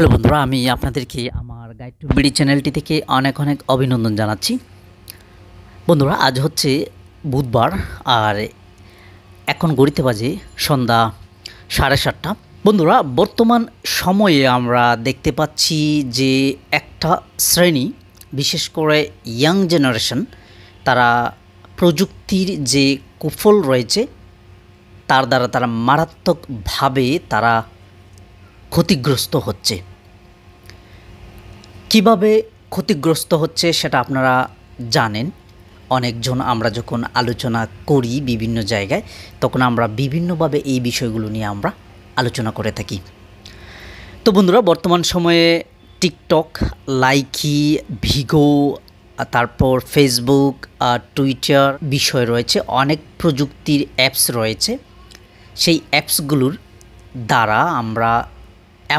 hello বন্ধুরা আমি আপনাদেরকে আমার গাইড টু বিডি চ্যানেলটি থেকে অনেক অনেক অভিনন্দন জানাচ্ছি বন্ধুরা আজ হচ্ছে বুধবার আর এখন গড়িতে বাজে সন্ধ্যা সাড়ে সাতটা বন্ধুরা বর্তমান সময়ে আমরা দেখতে পাচ্ছি যে একটা শ্রেণী বিশেষ করে ইয়াং জেনারেশন তারা প্রযুক্তির যে কুফল রয়েছে তার দ্বারা তারা মারাত্মকভাবে তারা ক্ষতিগ্রস্ত হচ্ছে কিভাবে ক্ষতিগ্রস্ত হচ্ছে সেটা আপনারা জানেন অনেকজন আমরা যখন আলোচনা করি বিভিন্ন জায়গায় তখন আমরা বিভিন্নভাবে এই বিষয়গুলো নিয়ে আমরা আলোচনা করে থাকি তো বন্ধুরা বর্তমান সময়ে টিকটক লাইকি ভিগো তারপর ফেসবুক টুইটার বিষয় রয়েছে অনেক প্রযুক্তির অ্যাপস রয়েছে সেই অ্যাপসগুলোর দ্বারা আমরা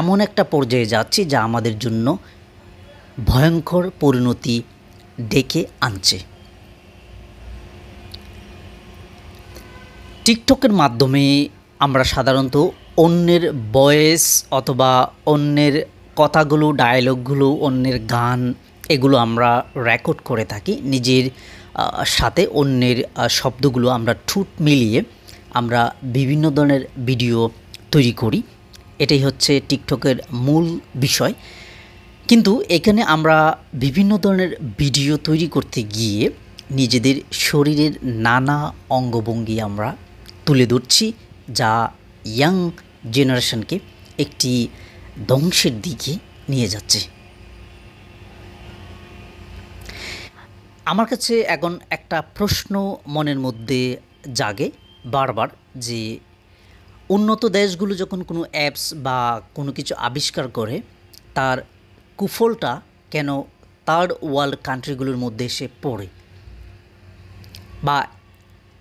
এমন একটা পর্যায়ে যাচ্ছি যা আমাদের জন্য ভয়ঙ্কর পরিণতি ডেকে আনছে টিকটকের মাধ্যমে আমরা সাধারণত অন্যের বয়েস অথবা অন্যের কথাগুলো ডায়ালগুলো অন্যের গান এগুলো আমরা রেকর্ড করে থাকি নিজের সাথে অন্যের শব্দগুলো আমরা ঠুট মিলিয়ে আমরা বিভিন্ন ধরনের ভিডিও তৈরি করি এটাই হচ্ছে টিকটকের মূল বিষয় কিন্তু এখানে আমরা বিভিন্ন ধরনের ভিডিও তৈরি করতে গিয়ে নিজেদের শরীরের নানা অঙ্গভঙ্গি আমরা তুলে ধরছি যা ইয়াং জেনারেশনকে একটি ধ্বংসের দিকে নিয়ে যাচ্ছে আমার কাছে এখন একটা প্রশ্ন মনের মধ্যে জাগে বারবার যে উন্নত দেশগুলো যখন কোনো অ্যাপস বা কোনো কিছু আবিষ্কার করে তার কুফলটা কেন থার্ড ওয়ার্ল্ড কান্ট্রিগুলোর মধ্যে এসে পড়ে বা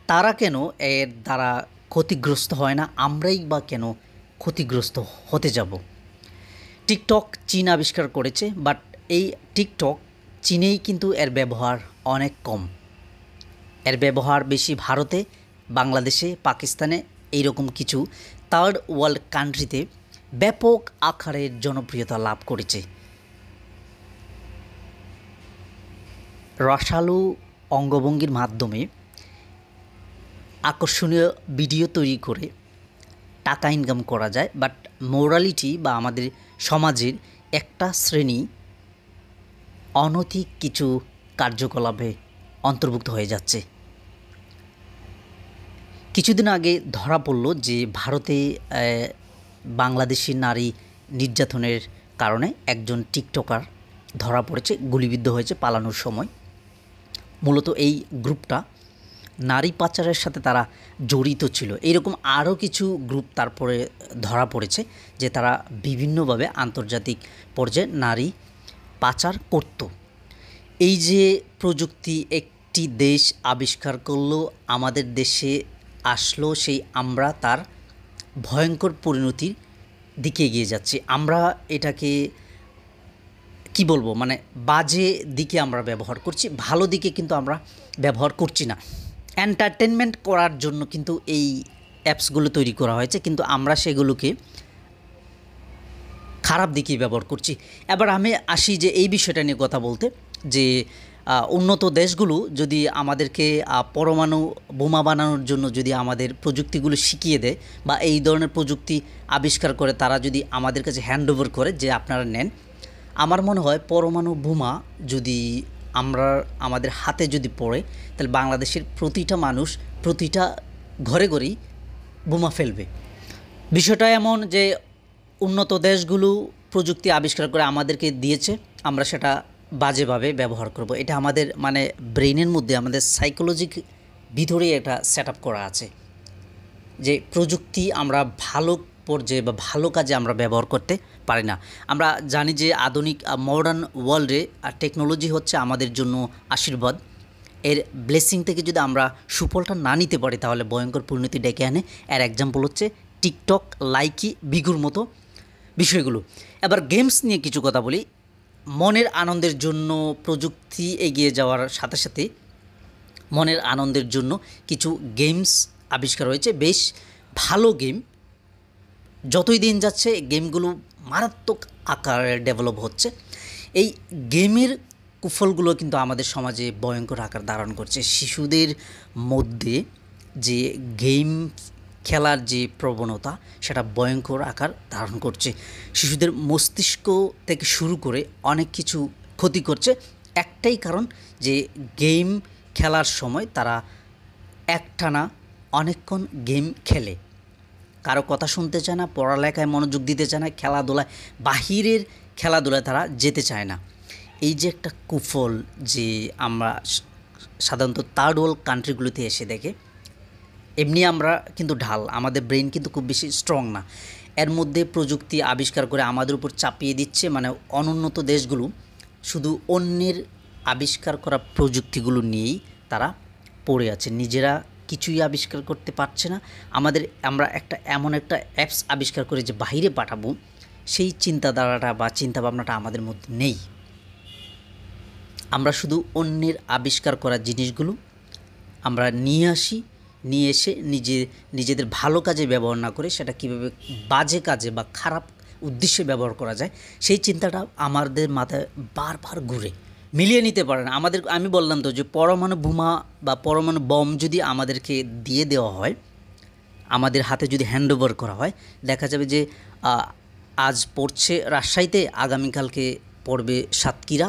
তারা কেন এর দ্বারা ক্ষতিগ্রস্ত হয় না আমরাই বা কেন ক্ষতিগ্রস্ত হতে যাব টিকটক চীন আবিষ্কার করেছে বাট এই টিকটক চীনেই কিন্তু এর ব্যবহার অনেক কম এর ব্যবহার বেশি ভারতে বাংলাদেশে পাকিস্তানে এইরকম কিছু থার্ড ওয়ার্ল্ড কান্ট্রিতে ব্যাপক আকারে জনপ্রিয়তা লাভ করেছে রসালু অঙ্গভঙ্গির মাধ্যমে আকর্ষণীয় ভিডিও তৈরি করে টাকা ইনকাম করা যায় বাট মোরালিটি বা আমাদের সমাজের একটা শ্রেণী অনৈতিক কিছু কার্যকলাপে অন্তর্ভুক্ত হয়ে যাচ্ছে কিছুদিন আগে ধরা পড়ল যে ভারতে বাংলাদেশি নারী নির্যাতনের কারণে একজন টিকটকার ধরা পড়েছে গুলিবিদ্ধ হয়েছে পালানোর সময় মূলত এই গ্রুপটা নারী পাচারের সাথে তারা জড়িত ছিল এরকম আরও কিছু গ্রুপ তারপরে ধরা পড়েছে যে তারা বিভিন্নভাবে আন্তর্জাতিক পর্যায়ে নারী পাচার করত এই যে প্রযুক্তি একটি দেশ আবিষ্কার করলো আমাদের দেশে আসলো সেই আমরা তার ভয়ঙ্কর পরিণতির দিকে এগিয়ে যাচ্ছি আমরা এটাকে কি বলবো মানে বাজে দিকে আমরা ব্যবহার করছি ভালো দিকে কিন্তু আমরা ব্যবহার করছি না এন্টারটেনমেন্ট করার জন্য কিন্তু এই অ্যাপসগুলো তৈরি করা হয়েছে কিন্তু আমরা সেগুলোকে খারাপ দিকেই ব্যবহার করছি এবার আমি আসি যে এই বিষয়টা নিয়ে কথা বলতে যে উন্নত দেশগুলো যদি আমাদেরকে পরমাণু বোমা বানানোর জন্য যদি আমাদের প্রযুক্তিগুলো শিখিয়ে দেয় বা এই ধরনের প্রযুক্তি আবিষ্কার করে তারা যদি আমাদের কাছে ওভার করে যে আপনারা নেন আমার মনে হয় পরমাণু বোমা যদি আমরা আমাদের হাতে যদি পড়ে তাহলে বাংলাদেশের প্রতিটা মানুষ প্রতিটা ঘরে ঘরেই বোমা ফেলবে বিষয়টা এমন যে উন্নত দেশগুলো প্রযুক্তি আবিষ্কার করে আমাদেরকে দিয়েছে আমরা সেটা বাজেভাবে ব্যবহার করব এটা আমাদের মানে ব্রেনের মধ্যে আমাদের সাইকোলজিক ভিতরে এটা সেট করা আছে যে প্রযুক্তি আমরা ভালো পর্যায়ে বা ভালো কাজে আমরা ব্যবহার করতে পারি না আমরা জানি যে আধুনিক মডার্ন ওয়ার্ল্ডে টেকনোলজি হচ্ছে আমাদের জন্য আশীর্বাদ এর ব্লেসিং থেকে যদি আমরা সুফলটা না নিতে পারি তাহলে ভয়ঙ্কর পরিণতি ডেকে আনে এর এক্সাম্পল হচ্ছে টিকটক লাইকি বিগুর মতো বিষয়গুলো এবার গেমস নিয়ে কিছু কথা বলি মনের আনন্দের জন্য প্রযুক্তি এগিয়ে যাওয়ার সাথে সাথে মনের আনন্দের জন্য কিছু গেমস আবিষ্কার হয়েছে বেশ ভালো গেম যতই দিন যাচ্ছে গেমগুলো মারাত্মক আকারে ডেভেলপ হচ্ছে এই গেমের কুফলগুলো কিন্তু আমাদের সমাজে ভয়ঙ্কর আকার ধারণ করছে শিশুদের মধ্যে যে গেম খেলার যে প্রবণতা সেটা ভয়ঙ্কর আকার ধারণ করছে শিশুদের মস্তিষ্ক থেকে শুরু করে অনেক কিছু ক্ষতি করছে একটাই কারণ যে গেম খেলার সময় তারা একটানা অনেকক্ষণ গেম খেলে কারো কথা শুনতে চায় না পড়ালেখায় মনোযোগ দিতে চায় না খেলাধুলায় বাহিরের খেলাধুলায় তারা যেতে চায় না এই যে একটা কুফল যে আমরা সাধারণত থার্ড ওয়ার্ল্ড কান্ট্রিগুলোতে এসে দেখে এমনি আমরা কিন্তু ঢাল আমাদের ব্রেন কিন্তু খুব বেশি স্ট্রং না এর মধ্যে প্রযুক্তি আবিষ্কার করে আমাদের উপর চাপিয়ে দিচ্ছে মানে অনুন্নত দেশগুলো শুধু অন্যের আবিষ্কার করা প্রযুক্তিগুলো নিয়েই তারা পড়ে আছে নিজেরা কিছুই আবিষ্কার করতে পারছে না আমাদের আমরা একটা এমন একটা অ্যাপস আবিষ্কার করে যে বাহিরে পাঠাবো সেই চিন্তাধারাটা বা চিন্তাভাবনাটা আমাদের মধ্যে নেই আমরা শুধু অন্যের আবিষ্কার করা জিনিসগুলো আমরা নিয়ে আসি নিয়ে এসে নিজে নিজেদের ভালো কাজে ব্যবহার না করে সেটা কীভাবে বাজে কাজে বা খারাপ উদ্দেশ্যে ব্যবহার করা যায় সেই চিন্তাটা আমাদের মাথায় বারবার ঘুরে মিলিয়ে নিতে পারে না আমাদের আমি বললাম তো যে পরমাণু বোমা বা পরমাণু বম যদি আমাদেরকে দিয়ে দেওয়া হয় আমাদের হাতে যদি হ্যান্ডওভার করা হয় দেখা যাবে যে আজ পড়ছে রাজশাহীতে আগামীকালকে পড়বে সাতক্ষীরা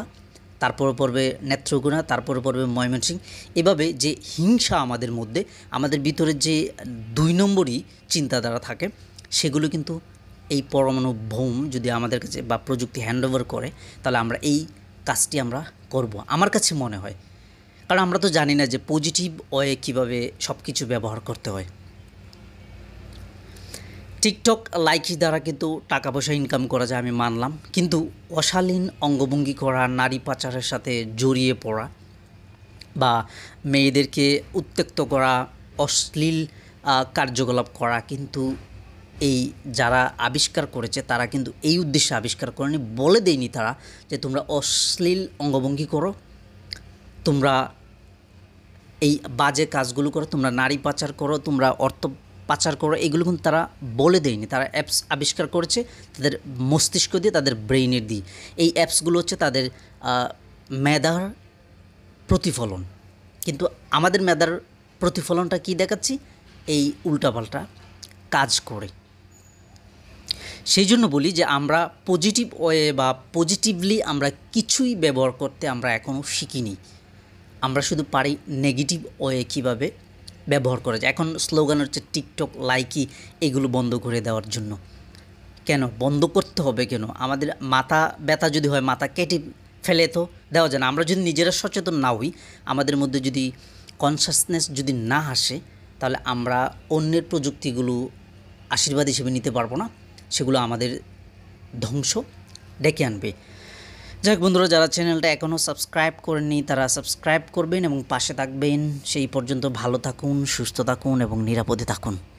তারপর পড়বে নেত্রকোনা তারপর পড়বে ময়মনসিং এভাবে যে হিংসা আমাদের মধ্যে আমাদের ভিতরে যে দুই নম্বরই চিন্তাধারা থাকে সেগুলো কিন্তু এই পরমাণু ভৌম যদি আমাদের কাছে বা প্রযুক্তি হ্যান্ডওভার করে তাহলে আমরা এই কাজটি আমরা করব আমার কাছে মনে হয় কারণ আমরা তো জানি না যে পজিটিভ ওয়ে কীভাবে সব কিছু ব্যবহার করতে হয় টিকটক লাইক দ্বারা কিন্তু টাকা পয়সা ইনকাম করা যায় আমি মানলাম কিন্তু অশালীন অঙ্গভঙ্গি করা নারী পাচারের সাথে জড়িয়ে পড়া বা মেয়েদেরকে উত্ত্যক্ত করা অশ্লীল কার্যকলাপ করা কিন্তু এই যারা আবিষ্কার করেছে তারা কিন্তু এই উদ্দেশ্যে আবিষ্কার করেনি বলে দেয়নি তারা যে তোমরা অশ্লীল অঙ্গভঙ্গি করো তোমরা এই বাজে কাজগুলো করো তোমরা নারী পাচার করো তোমরা অর্থ পাচার করা এগুলো কিন্তু তারা বলে দেয়নি তারা অ্যাপস আবিষ্কার করেছে তাদের মস্তিষ্ক দিয়ে তাদের ব্রেইনের দিয়ে এই অ্যাপসগুলো হচ্ছে তাদের মেধার প্রতিফলন কিন্তু আমাদের মেধার প্রতিফলনটা কি দেখাচ্ছি এই উল্টাপাল্টা কাজ করে সেই জন্য বলি যে আমরা পজিটিভ ওয়ে বা পজিটিভলি আমরা কিছুই ব্যবহার করতে আমরা এখনও শিখিনি আমরা শুধু পারি নেগেটিভ ওয়ে কীভাবে ব্যবহার করা যায় এখন স্লোগান হচ্ছে টিকটক লাইকি এগুলো বন্ধ করে দেওয়ার জন্য কেন বন্ধ করতে হবে কেন আমাদের মাথা ব্যথা যদি হয় মাথা কেটে ফেলে তো দেওয়া যায় না আমরা যদি নিজেরা সচেতন না হই আমাদের মধ্যে যদি কনসাসনেস যদি না আসে তাহলে আমরা অন্যের প্রযুক্তিগুলো আশীর্বাদ হিসেবে নিতে পারবো না সেগুলো আমাদের ধ্বংস ডেকে আনবে যাক বন্ধুরা যারা চ্যানেলটা এখনও সাবস্ক্রাইব করেননি তারা সাবস্ক্রাইব করবেন এবং পাশে থাকবেন সেই পর্যন্ত ভালো থাকুন সুস্থ থাকুন এবং নিরাপদে থাকুন